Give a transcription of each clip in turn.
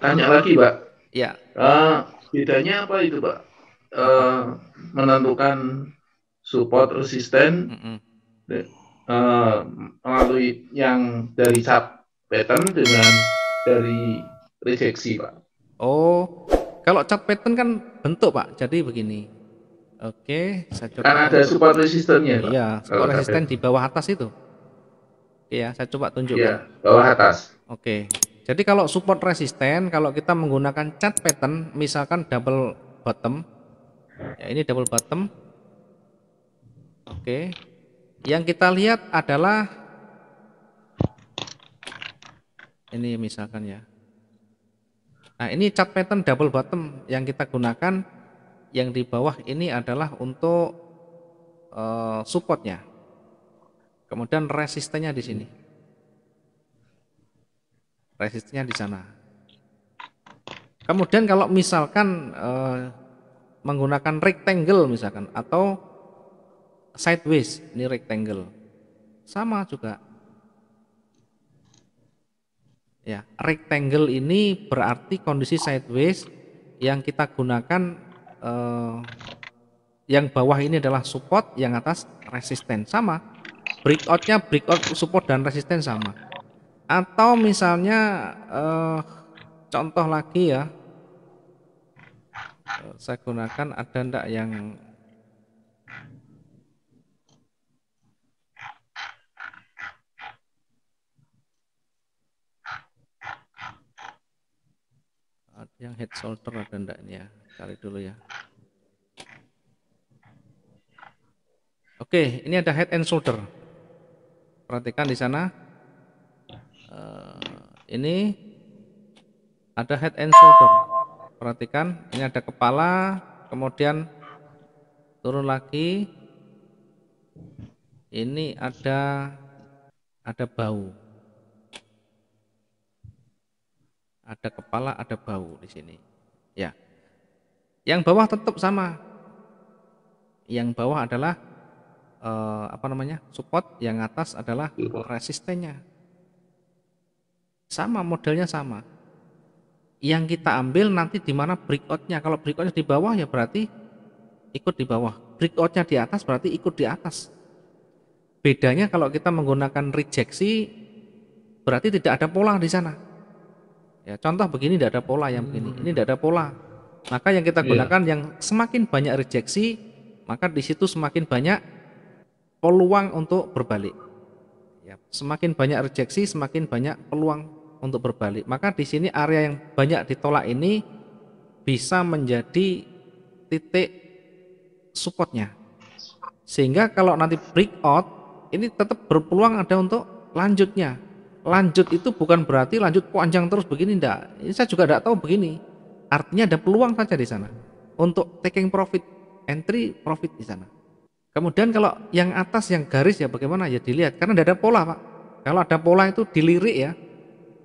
Tanya lagi, pak. Ya. Uh, bedanya apa itu, pak? Uh, eh, menentukan support resisten mm -hmm. uh, melalui yang dari sub pattern dengan dari rejeksi, Pak. Oh, kalau cap pattern kan bentuk, Pak. Jadi begini. Oke, saya coba. Karena ada support resistennya, Pak. Iya, support resisten di bawah atas itu. Iya, ya, saya coba tunjukkan. Iya, bawah atas. Oke. Jadi kalau support resisten, kalau kita menggunakan chart pattern, misalkan double bottom, ya ini double bottom, oke, yang kita lihat adalah ini misalkan ya. Nah ini chart pattern double bottom yang kita gunakan, yang di bawah ini adalah untuk uh, supportnya, kemudian resistennya di sini. Resistnya di sana. Kemudian kalau misalkan eh, menggunakan rectangle misalkan atau sideways ini rectangle sama juga ya rectangle ini berarti kondisi sideways yang kita gunakan eh, yang bawah ini adalah support yang atas resisten sama breakoutnya breakout support dan resisten sama atau misalnya eh, contoh lagi ya, eh, saya gunakan ada ndak yang yang head shoulder ada ndak ini ya cari dulu ya oke ini ada head and shoulder perhatikan di sana ini ada head and shoulder. Perhatikan, ini ada kepala, kemudian turun lagi. Ini ada ada bau. Ada kepala, ada bau di sini. Ya. Yang bawah tetap sama. Yang bawah adalah eh, apa namanya? support, yang atas adalah resistennya. Sama modelnya sama. Yang kita ambil nanti di mana breakoutnya. Kalau breakoutnya di bawah ya berarti ikut di bawah. Breakoutnya di atas berarti ikut di atas. Bedanya kalau kita menggunakan rejeksi berarti tidak ada pola di sana. Ya, contoh begini tidak ada pola yang begini. Ini tidak ada pola. Maka yang kita iya. gunakan yeah. yang semakin banyak rejeksi, maka di situ semakin banyak peluang untuk berbalik. Ya, semakin banyak rejeksi, semakin banyak peluang untuk berbalik. Maka di sini area yang banyak ditolak ini bisa menjadi titik supportnya. Sehingga kalau nanti breakout ini tetap berpeluang ada untuk lanjutnya. Lanjut itu bukan berarti lanjut panjang terus begini ndak. Ini saya juga tidak tahu begini. Artinya ada peluang saja di sana untuk taking profit, entry profit di sana. Kemudian kalau yang atas yang garis ya bagaimana ya dilihat karena tidak ada pola, Pak. Kalau ada pola itu dilirik ya,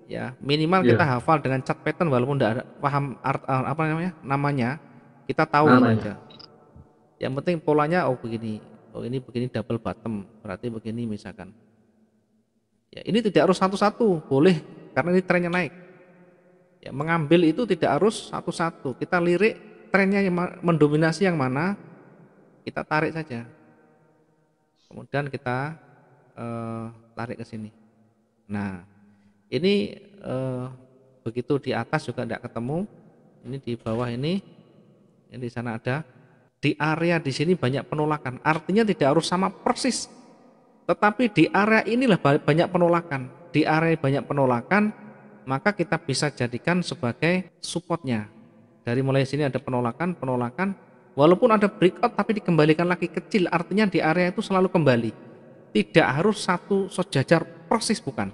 ya minimal yeah. kita iya. hafal dengan cat pattern walaupun tidak paham art eh, apa namanya namanya kita tahu namanya. aja yang penting polanya oh begini oh ini begini double bottom berarti begini misalkan ya ini tidak harus satu-satu boleh karena ini trennya naik ya mengambil itu tidak harus satu-satu kita lirik trennya yang mendominasi yang mana kita tarik saja kemudian kita eh, tarik ke sini nah ini eh, begitu di atas juga tidak ketemu ini di bawah ini ini di sana ada di area di sini banyak penolakan artinya tidak harus sama persis tetapi di area inilah banyak penolakan di area banyak penolakan maka kita bisa jadikan sebagai supportnya dari mulai sini ada penolakan penolakan walaupun ada breakout tapi dikembalikan lagi kecil artinya di area itu selalu kembali tidak harus satu sejajar persis bukan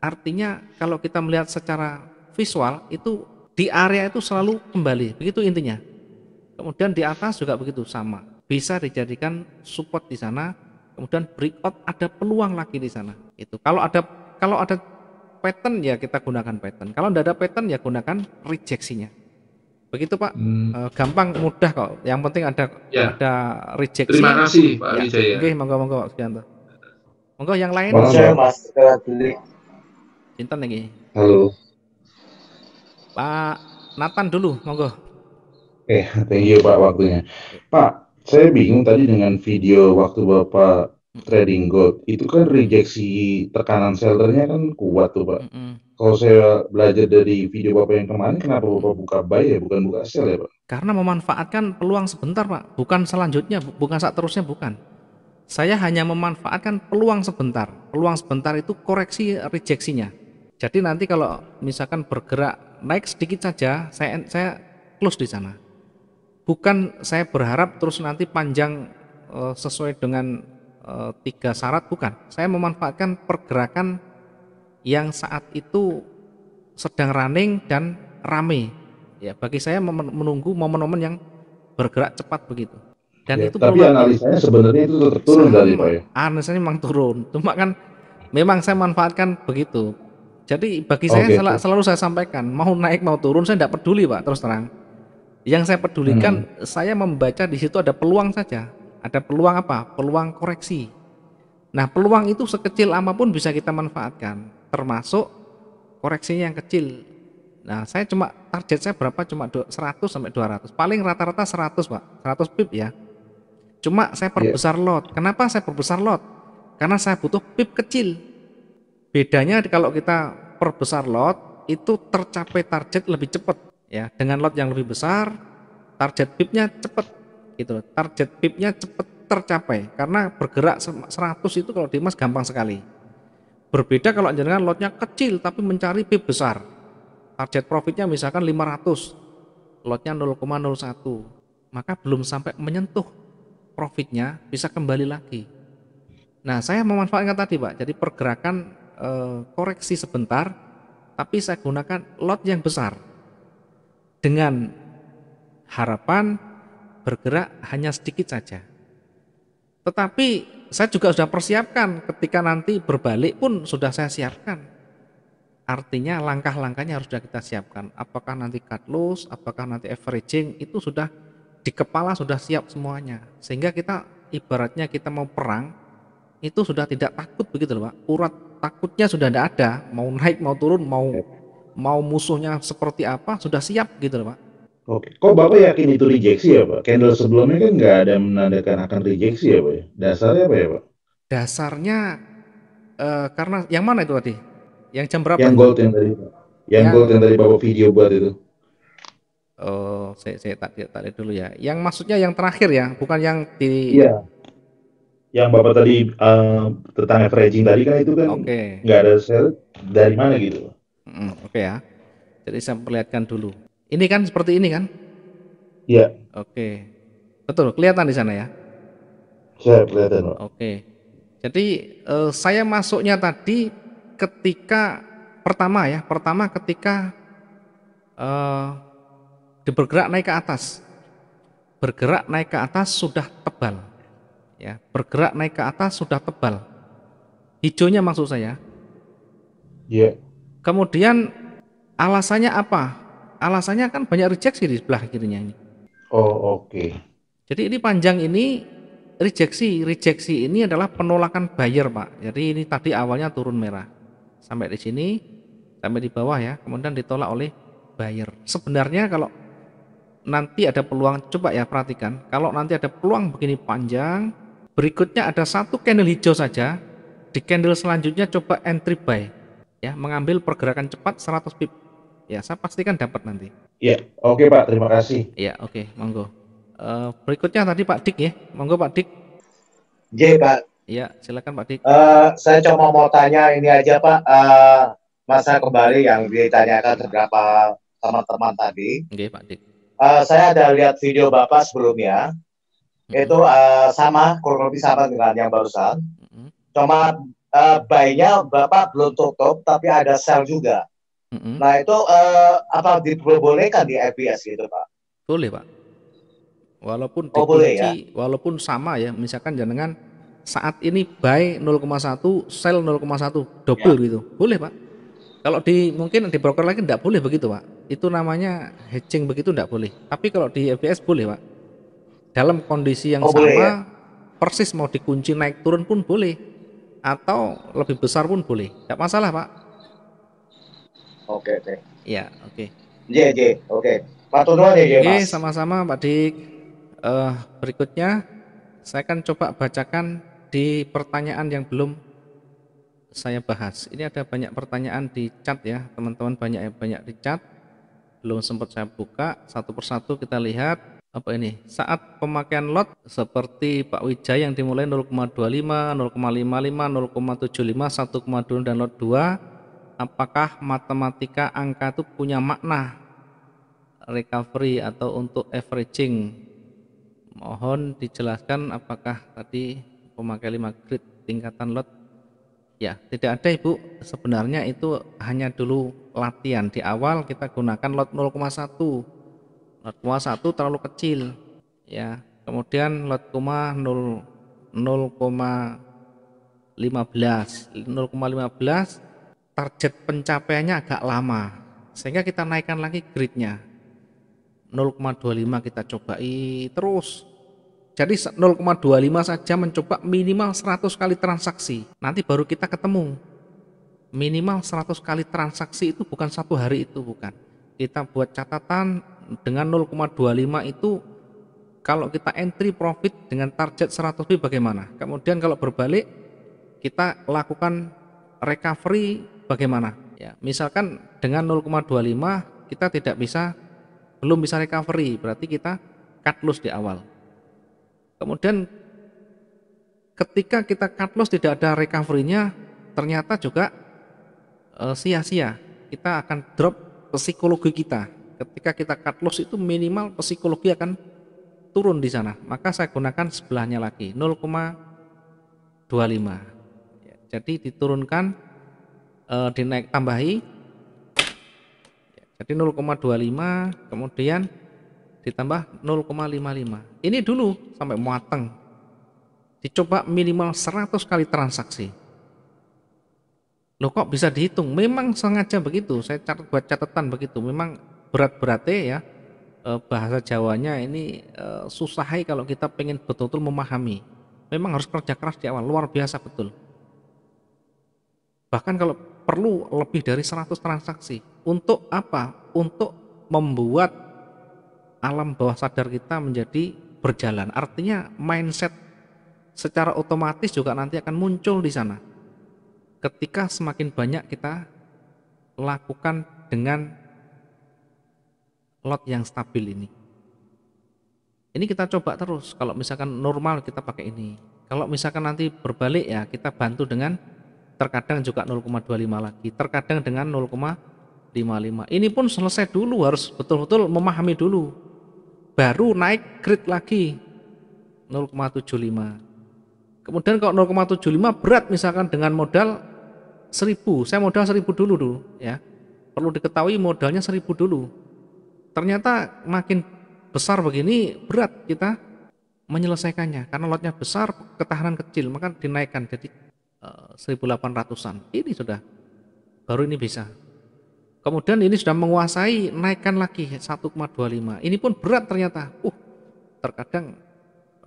Artinya kalau kita melihat secara visual itu di area itu selalu kembali, begitu intinya. Kemudian di atas juga begitu sama. Bisa dijadikan support di sana, kemudian breakout ada peluang lagi di sana. Itu kalau ada kalau ada pattern ya kita gunakan pattern. Kalau tidak ada pattern ya gunakan rejeksinya. Begitu Pak, hmm. Eh, gampang mudah kok. Yang penting ada ya. ada rejeksi. Terima kasih Pak ya. Oke, monggo monggo Pak Monggo yang lain. Monggo Mas Pinten lagi? Halo. Pak Nathan dulu, monggo. Eh, thank you Pak waktunya. Pak, saya bingung tadi dengan video waktu Bapak trading gold. Itu kan rejeksi tekanan sellernya kan kuat tuh, Pak. Mm -hmm. Kalau saya belajar dari video Bapak yang kemarin, kenapa Bapak buka buy ya, bukan buka sell ya, Pak? Karena memanfaatkan peluang sebentar, Pak. Bukan selanjutnya, bukan saat terusnya, bukan. Saya hanya memanfaatkan peluang sebentar. Peluang sebentar itu koreksi rejeksinya jadi nanti kalau misalkan bergerak naik sedikit saja, saya saya close di sana. Bukan saya berharap terus nanti panjang eh, sesuai dengan eh, tiga syarat bukan. Saya memanfaatkan pergerakan yang saat itu sedang running dan rame. Ya, bagi saya menunggu momen-momen yang bergerak cepat begitu. Dan ya, itu tapi analisanya sebenarnya itu turun dari Pak ya. Analisanya memang turun. Cuma kan memang saya manfaatkan begitu jadi bagi saya sel selalu saya sampaikan, mau naik mau turun saya tidak peduli pak terus terang. Yang saya pedulikan hmm. saya membaca di situ ada peluang saja, ada peluang apa? Peluang koreksi. Nah peluang itu sekecil apapun bisa kita manfaatkan, termasuk koreksinya yang kecil. Nah saya cuma target saya berapa cuma 100 sampai 200, paling rata-rata 100 pak, 100 pip ya. Cuma saya iya. perbesar yeah. lot. Kenapa saya perbesar lot? Karena saya butuh pip kecil Bedanya kalau kita perbesar lot itu tercapai target lebih cepat ya. Dengan lot yang lebih besar target pipnya cepat gitu loh. Target pipnya cepat tercapai karena bergerak 100 itu kalau dimas gampang sekali. Berbeda kalau jenengan lotnya kecil tapi mencari pip besar. Target profitnya misalkan 500, lotnya 0,01, maka belum sampai menyentuh profitnya bisa kembali lagi. Nah, saya memanfaatkan tadi, Pak. Jadi pergerakan Eh, koreksi sebentar, tapi saya gunakan lot yang besar dengan harapan bergerak hanya sedikit saja. Tetapi saya juga sudah persiapkan ketika nanti berbalik pun sudah saya siapkan. Artinya langkah-langkahnya harus sudah kita siapkan. Apakah nanti cut loss, apakah nanti averaging, itu sudah di kepala sudah siap semuanya. Sehingga kita ibaratnya kita mau perang, itu sudah tidak takut begitu loh Pak. Urat takutnya sudah tidak ada, mau naik mau turun mau mau musuhnya seperti apa sudah siap gitu loh pak. Oke, kok bapak yakin itu rejeksi ya pak? Candle sebelumnya kan nggak ada menandakan akan rejeksi ya pak. Dasarnya apa ya pak? Dasarnya uh, karena yang mana itu tadi? Yang jam berapa? Yang gold yang tadi, yang yang gold yang tadi bapak video buat itu. Oh, saya, saya tak tak, tak dulu ya. Yang maksudnya yang terakhir ya, bukan yang di. Iya yang bapak tadi uh, eh, tentang averaging tadi kan itu kan okay. nggak ada sel dari mana gitu. Mm, Oke okay ya. Jadi saya perlihatkan dulu. Ini kan seperti ini kan? Iya. Oke. Okay. Betul kelihatan di sana ya? Saya kelihatan. Oke. Okay. Jadi uh, saya masuknya tadi ketika pertama ya, pertama ketika uh, eh, bergerak naik ke atas, bergerak naik ke atas sudah tebal ya bergerak naik ke atas sudah tebal hijaunya maksud saya ya yeah. kemudian alasannya apa alasannya kan banyak rejeksi di sebelah kirinya ini oh oke okay. jadi ini panjang ini rejeksi rejeksi ini adalah penolakan buyer pak jadi ini tadi awalnya turun merah sampai di sini sampai di bawah ya kemudian ditolak oleh buyer sebenarnya kalau nanti ada peluang coba ya perhatikan kalau nanti ada peluang begini panjang Berikutnya ada satu candle hijau saja. Di candle selanjutnya coba entry buy. Ya, mengambil pergerakan cepat 100 pip. Ya, saya pastikan dapat nanti. Iya, oke okay, Pak, terima kasih. Iya, oke, okay, monggo. Uh, berikutnya tadi Pak Dik ya. Monggo Pak Dik. Iya, Pak. Iya, silakan Pak Dik. Uh, saya cuma mau tanya ini aja Pak, uh, eh, masa kembali yang ditanyakan beberapa teman-teman tadi. Oke, Pak Dik. Uh, saya ada lihat video Bapak sebelumnya. Itu uh, eh, sama, kurang lebih sama dengan yang barusan. Cuma uh, eh, bayinya Bapak belum tutup, tapi ada sel juga. Mm-hmm. Nah itu uh, apa diperbolehkan di FBS gitu Pak? Boleh Pak. Walaupun oh, boleh, ya? walaupun sama ya, misalkan jenengan saat ini buy 0,1, sell 0,1, double ya. gitu, boleh Pak? Kalau di mungkin di broker lagi tidak boleh begitu Pak. Itu namanya hedging begitu tidak boleh. Tapi kalau di FBS boleh Pak dalam kondisi yang oh, sama ya? persis mau dikunci naik turun pun boleh atau lebih besar pun boleh tidak masalah pak oke okay, oke okay. ya oke okay. yeah, yeah, oke. Okay. Matur nuwun ya, Mas. sama-sama Pak Dik. Uh, berikutnya saya akan coba bacakan di pertanyaan yang belum saya bahas. Ini ada banyak pertanyaan di chat ya, teman-teman banyak yang banyak di chat. Belum sempat saya buka satu persatu kita lihat apa ini saat pemakaian lot seperti Pak Wijaya yang dimulai 0,25, 0,55, 0,75, 1,2 dan lot 2 apakah matematika angka itu punya makna recovery atau untuk averaging mohon dijelaskan apakah tadi pemakai 5 grid tingkatan lot ya tidak ada Ibu sebenarnya itu hanya dulu latihan di awal kita gunakan lot 0,1 leukoma 1 terlalu kecil ya kemudian leukoma 0 0,15 0,15 target pencapaiannya agak lama sehingga kita naikkan lagi gridnya 0,25 kita cobai terus jadi 0,25 saja mencoba minimal 100 kali transaksi nanti baru kita ketemu minimal 100 kali transaksi itu bukan satu hari itu bukan kita buat catatan dengan 0,25 itu kalau kita entry profit dengan target 100B bagaimana? Kemudian kalau berbalik kita lakukan recovery bagaimana? Ya, misalkan dengan 0,25 kita tidak bisa belum bisa recovery, berarti kita cut loss di awal. Kemudian ketika kita cut loss tidak ada recovery-nya, ternyata juga eh, sia-sia. E, kita akan drop psikologi kita Ketika kita cut loss itu minimal psikologi akan turun di sana. Maka saya gunakan sebelahnya lagi 0,25. Jadi diturunkan e, dinaik tambahi. Jadi 0,25 kemudian ditambah 0,55. Ini dulu sampai mateng. Dicoba minimal 100 kali transaksi. Loh kok bisa dihitung? Memang sengaja begitu. Saya catat buat catatan begitu. Memang berat-beratnya ya eh, bahasa Jawanya ini eh, susah kalau kita pengen betul-betul memahami. Memang harus kerja keras di awal, luar biasa betul. Bahkan kalau perlu lebih dari 100 transaksi. Untuk apa? Untuk membuat alam bawah sadar kita menjadi berjalan. Artinya mindset secara otomatis juga nanti akan muncul di sana. Ketika semakin banyak kita lakukan dengan lot yang stabil ini. Ini kita coba terus. Kalau misalkan normal kita pakai ini. Kalau misalkan nanti berbalik ya kita bantu dengan terkadang juga 0,25 lagi, terkadang dengan 0,55. Ini pun selesai dulu harus betul-betul memahami dulu. Baru naik grid lagi 0,75. Kemudian kalau 0,75 berat misalkan dengan modal 1000, saya modal 1000 dulu dulu ya. Perlu diketahui modalnya 1000 dulu. Ternyata makin besar begini berat kita menyelesaikannya karena lotnya besar, ketahanan kecil, maka dinaikkan jadi uh, eh, 1800-an. Ini sudah baru ini bisa. Kemudian ini sudah menguasai naikkan lagi 1,25. Ini pun berat ternyata. Uh, terkadang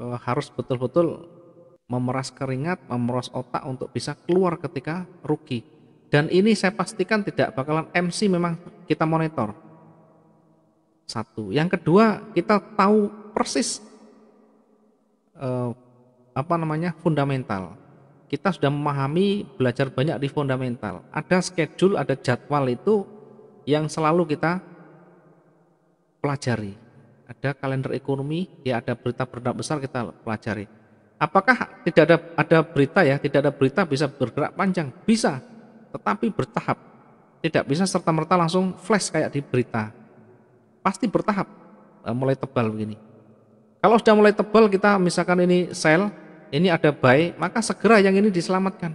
uh, harus betul-betul memeras keringat, memeras otak untuk bisa keluar ketika rugi. Dan ini saya pastikan tidak bakalan MC memang kita monitor satu. Yang kedua kita tahu persis eh, apa namanya fundamental. Kita sudah memahami belajar banyak di fundamental. Ada schedule, ada jadwal itu yang selalu kita pelajari. Ada kalender ekonomi, ya ada berita berita besar kita pelajari. Apakah tidak ada ada berita ya? Tidak ada berita bisa bergerak panjang, bisa, tetapi bertahap. Tidak bisa serta merta langsung flash kayak di berita pasti bertahap eh, mulai tebal begini. Kalau sudah mulai tebal kita misalkan ini sell, ini ada buy, maka segera yang ini diselamatkan.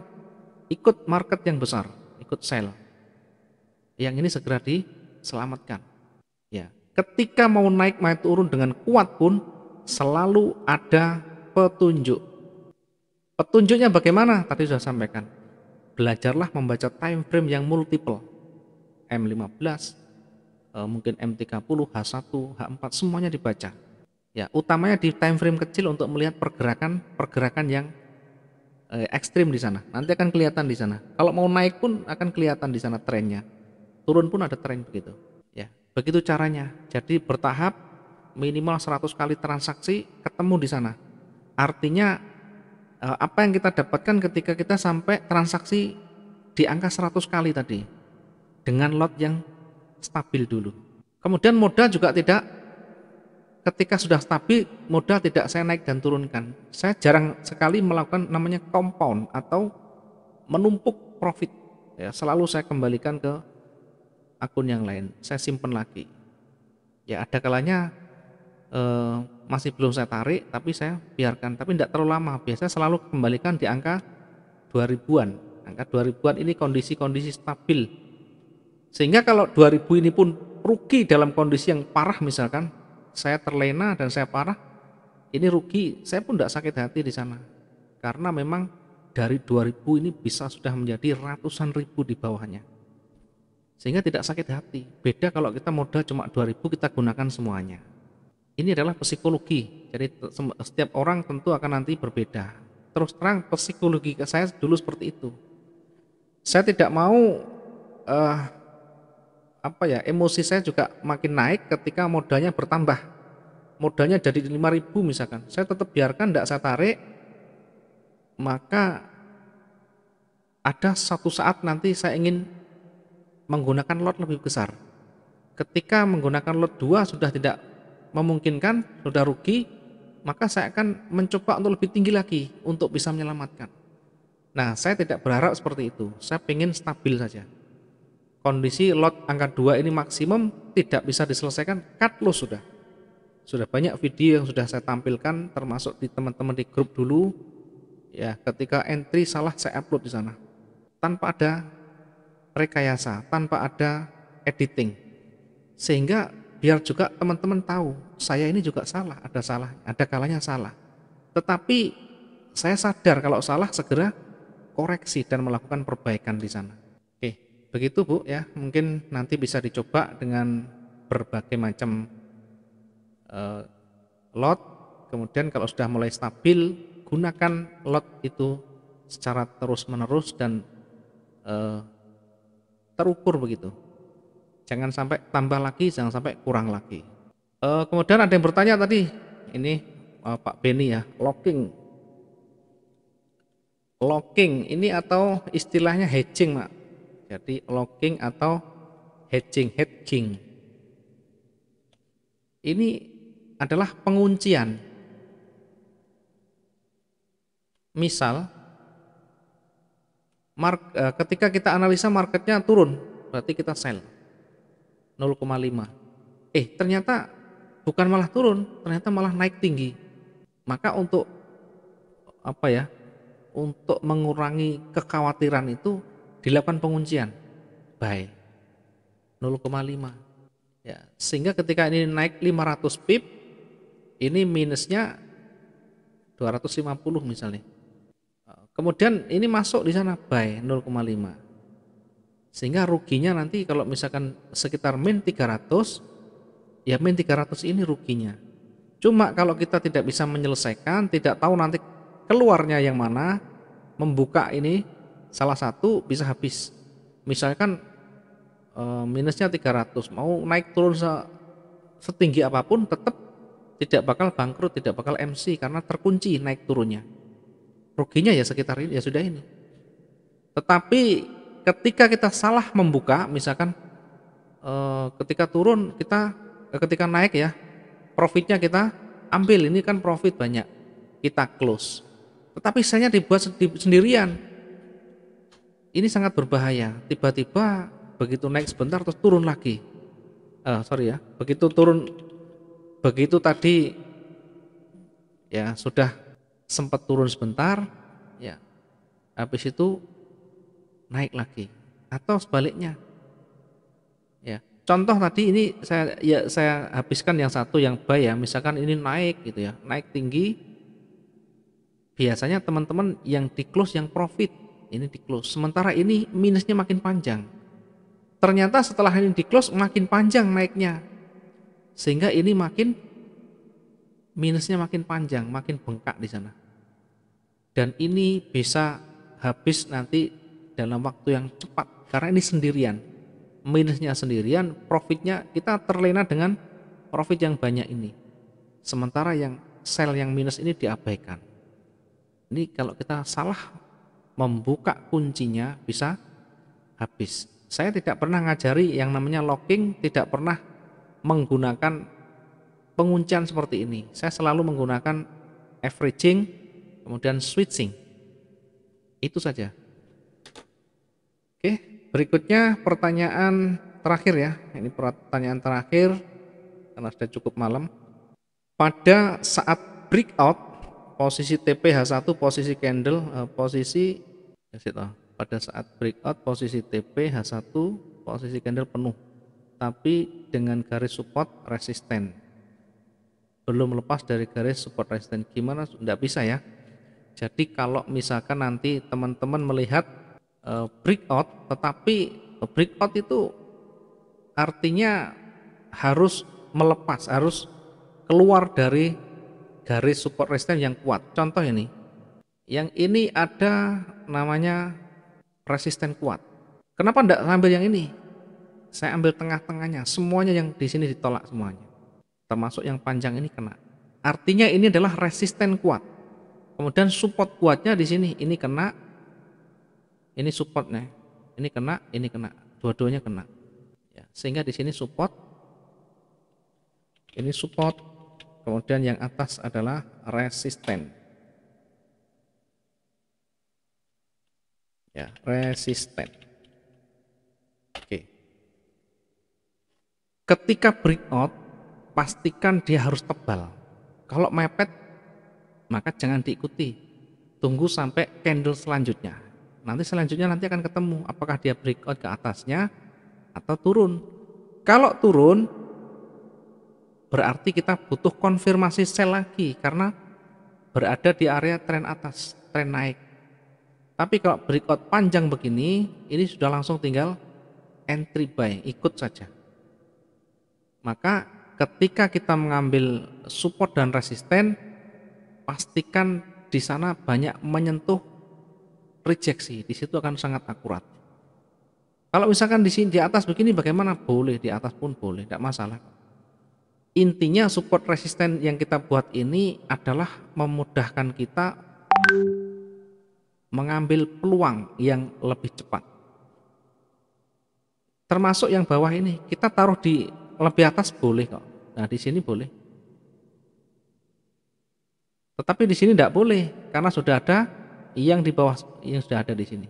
Ikut market yang besar, ikut sell. Yang ini segera diselamatkan. Ya, ketika mau naik mau turun dengan kuat pun selalu ada petunjuk. Petunjuknya bagaimana? Tadi sudah sampaikan. Belajarlah membaca time frame yang multiple. M15, Eh, mungkin M30, H1, H4 semuanya dibaca. Ya, utamanya di time frame kecil untuk melihat pergerakan-pergerakan yang e, ekstrim di sana. Nanti akan kelihatan di sana. Kalau mau naik pun akan kelihatan di sana trennya. Turun pun ada tren begitu. Ya, begitu caranya. Jadi bertahap minimal 100 kali transaksi ketemu di sana. Artinya eh, apa yang kita dapatkan ketika kita sampai transaksi di angka 100 kali tadi dengan lot yang stabil dulu. Kemudian modal juga tidak ketika sudah stabil modal tidak saya naik dan turunkan. Saya jarang sekali melakukan namanya compound atau menumpuk profit. Ya, selalu saya kembalikan ke akun yang lain. Saya simpan lagi. Ya ada kalanya eh, masih belum saya tarik tapi saya biarkan tapi tidak terlalu lama biasanya selalu kembalikan di angka 2000-an angka 2000-an ini kondisi-kondisi stabil sehingga kalau 2000 ini pun rugi dalam kondisi yang parah misalkan, saya terlena dan saya parah, ini rugi, saya pun tidak sakit hati di sana. Karena memang dari 2000 ini bisa sudah menjadi ratusan ribu di bawahnya. Sehingga tidak sakit hati. Beda kalau kita modal cuma 2000 kita gunakan semuanya. Ini adalah psikologi. Jadi setiap orang tentu akan nanti berbeda. Terus terang psikologi saya dulu seperti itu. Saya tidak mau uh, apa ya emosi saya juga makin naik ketika modalnya bertambah modalnya jadi 5000 misalkan saya tetap biarkan tidak saya tarik maka ada satu saat nanti saya ingin menggunakan lot lebih besar ketika menggunakan lot 2 sudah tidak memungkinkan sudah rugi maka saya akan mencoba untuk lebih tinggi lagi untuk bisa menyelamatkan nah saya tidak berharap seperti itu saya ingin stabil saja kondisi lot angka 2 ini maksimum tidak bisa diselesaikan cut loss sudah sudah banyak video yang sudah saya tampilkan termasuk di teman-teman di grup dulu ya ketika entry salah saya upload di sana tanpa ada rekayasa tanpa ada editing sehingga biar juga teman-teman tahu saya ini juga salah ada salah ada kalanya salah tetapi saya sadar kalau salah segera koreksi dan melakukan perbaikan di sana Begitu Bu ya, mungkin nanti bisa dicoba dengan berbagai macam uh, lot. Kemudian kalau sudah mulai stabil, gunakan lot itu secara terus-menerus dan uh, terukur begitu. Jangan sampai tambah lagi, jangan sampai kurang lagi. uh, kemudian ada yang bertanya tadi, ini uh, Pak Beni ya, locking. Locking ini atau istilahnya hedging, Pak jadi locking atau hedging, hedging. Ini adalah penguncian. Misal, mark, e, ketika kita analisa marketnya turun, berarti kita sell 0,5. Eh ternyata bukan malah turun, ternyata malah naik tinggi. Maka untuk apa ya? Untuk mengurangi kekhawatiran itu dilakukan penguncian buy 0,5 ya sehingga ketika ini naik 500 pip ini minusnya 250 misalnya eh, kemudian ini masuk di sana by 0,5 sehingga ruginya nanti kalau misalkan sekitar min 300 ya min 300 ini ruginya cuma kalau kita tidak bisa menyelesaikan tidak tahu nanti keluarnya yang mana membuka ini salah satu bisa habis misalkan eh, minusnya 300 mau naik turun setinggi apapun tetap tidak bakal bangkrut tidak bakal MC karena terkunci naik turunnya ruginya ya sekitar ini ya sudah ini tetapi ketika kita salah membuka misalkan eh, ketika turun kita eh, ketika naik ya profitnya kita ambil ini kan profit banyak kita close tetapi saya dibuat sendirian ini sangat berbahaya. Tiba-tiba begitu naik sebentar terus turun lagi. Uh, sorry ya, begitu turun, begitu tadi ya sudah sempat turun sebentar, ya habis itu naik lagi atau sebaliknya. Ya, contoh tadi ini saya ya saya habiskan yang satu yang baik ya, misalkan ini naik gitu ya, naik tinggi. Biasanya teman-teman yang di close yang profit ini di close. Sementara ini minusnya makin panjang. Ternyata setelah ini di close makin panjang naiknya. Sehingga ini makin minusnya makin panjang, makin bengkak di sana. Dan ini bisa habis nanti dalam waktu yang cepat karena ini sendirian. Minusnya sendirian, profitnya kita terlena dengan profit yang banyak ini. Sementara yang sel yang minus ini diabaikan. Ini kalau kita salah membuka kuncinya bisa habis. Saya tidak pernah ngajari yang namanya locking, tidak pernah menggunakan penguncian seperti ini. Saya selalu menggunakan averaging, kemudian switching. Itu saja. Oke, berikutnya pertanyaan terakhir ya. Ini pertanyaan terakhir karena sudah cukup malam. Pada saat breakout, posisi TPH1, posisi candle, eh, posisi ya Pada saat breakout posisi TP H1 posisi candle penuh tapi dengan garis support resisten. Belum lepas dari garis support resisten. Gimana? Tidak bisa ya. Jadi kalau misalkan nanti teman-teman melihat uh, breakout tetapi breakout itu artinya harus melepas, harus keluar dari garis support resisten yang kuat. Contoh ini, yang ini ada namanya resisten kuat. Kenapa tidak ambil yang ini? Saya ambil tengah-tengahnya, semuanya yang di sini ditolak semuanya. Termasuk yang panjang ini kena. Artinya ini adalah resisten kuat. Kemudian support kuatnya di sini, ini kena, ini supportnya, ini kena, ini kena, dua-duanya kena. Ya, sehingga di sini support, ini support, kemudian yang atas adalah resisten. ya resisten oke ketika breakout pastikan dia harus tebal kalau mepet maka jangan diikuti tunggu sampai candle selanjutnya nanti selanjutnya nanti akan ketemu apakah dia breakout ke atasnya atau turun kalau turun berarti kita butuh konfirmasi sel lagi karena berada di area tren atas tren naik tapi kalau breakout panjang begini, ini sudah langsung tinggal entry buy, ikut saja. Maka ketika kita mengambil support dan resisten, pastikan di sana banyak menyentuh rejeksi. Di situ akan sangat akurat. Kalau misalkan di sini di atas begini bagaimana? Boleh di atas pun boleh, tidak masalah. Intinya support resisten yang kita buat ini adalah memudahkan kita mengambil peluang yang lebih cepat. Termasuk yang bawah ini, kita taruh di lebih atas boleh kok. Nah, di sini boleh. Tetapi di sini tidak boleh karena sudah ada yang di bawah yang sudah ada di sini.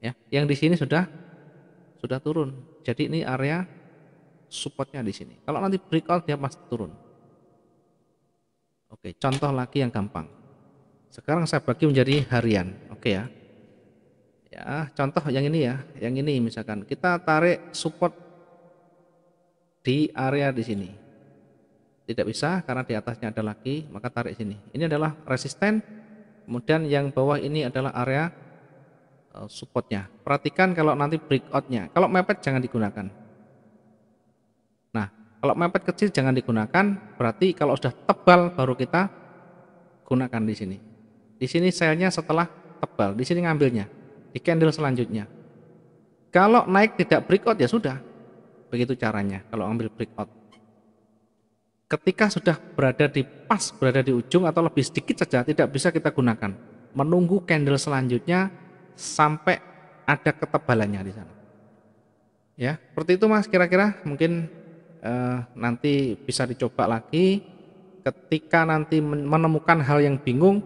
Ya, yang di sini sudah sudah turun. Jadi ini area supportnya di sini. Kalau nanti breakout dia pasti turun. Oke, contoh lagi yang gampang. Sekarang saya bagi menjadi harian. Oke ya. Ya, contoh yang ini ya, yang ini misalkan kita tarik support di area di sini. Tidak bisa karena di atasnya ada lagi, maka tarik sini. Ini adalah resisten, kemudian yang bawah ini adalah area eh, supportnya. Perhatikan kalau nanti breakoutnya, kalau mepet jangan digunakan. Nah, kalau mepet kecil jangan digunakan, berarti kalau sudah tebal baru kita gunakan di sini. Di sini selnya setelah tebal, di sini ngambilnya di candle selanjutnya. Kalau naik tidak breakout ya sudah. Begitu caranya kalau ambil breakout. Ketika sudah berada di pas, berada di ujung atau lebih sedikit saja tidak bisa kita gunakan. Menunggu candle selanjutnya sampai ada ketebalannya di sana. Ya, seperti itu Mas kira-kira mungkin eh, nanti bisa dicoba lagi ketika nanti menemukan hal yang bingung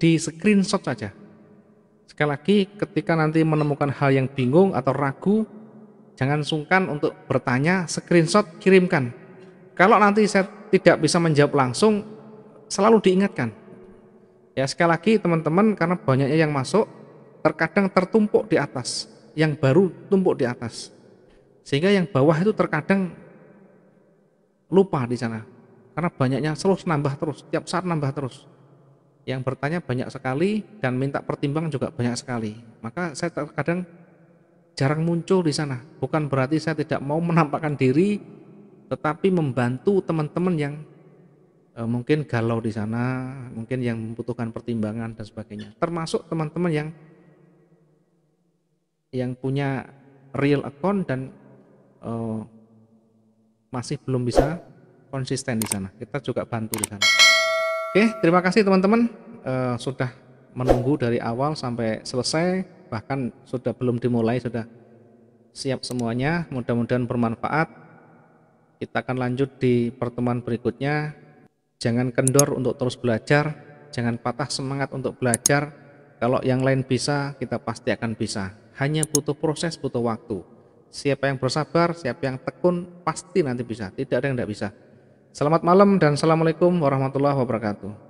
di screenshot saja. Sekali lagi, ketika nanti menemukan hal yang bingung atau ragu, jangan sungkan untuk bertanya, screenshot kirimkan. Kalau nanti saya tidak bisa menjawab langsung, selalu diingatkan. Ya, sekali lagi teman-teman karena banyaknya yang masuk, terkadang tertumpuk di atas, yang baru tumpuk di atas. Sehingga yang bawah itu terkadang lupa di sana. Karena banyaknya selalu nambah terus, tiap saat nambah terus yang bertanya banyak sekali dan minta pertimbangan juga banyak sekali. Maka saya terkadang jarang muncul di sana. Bukan berarti saya tidak mau menampakkan diri, tetapi membantu teman-teman yang e, mungkin galau di sana, mungkin yang membutuhkan pertimbangan dan sebagainya. Termasuk teman-teman yang yang punya real account dan e, masih belum bisa konsisten di sana. Kita juga bantu di sana. Oke, terima kasih teman-teman uh, sudah menunggu dari awal sampai selesai, bahkan sudah belum dimulai sudah siap semuanya. Mudah-mudahan bermanfaat. Kita akan lanjut di pertemuan berikutnya. Jangan kendor untuk terus belajar, jangan patah semangat untuk belajar. Kalau yang lain bisa, kita pasti akan bisa. Hanya butuh proses, butuh waktu. Siapa yang bersabar, siapa yang tekun, pasti nanti bisa. Tidak ada yang tidak bisa. Selamat malam dan Assalamualaikum warahmatullahi wabarakatuh.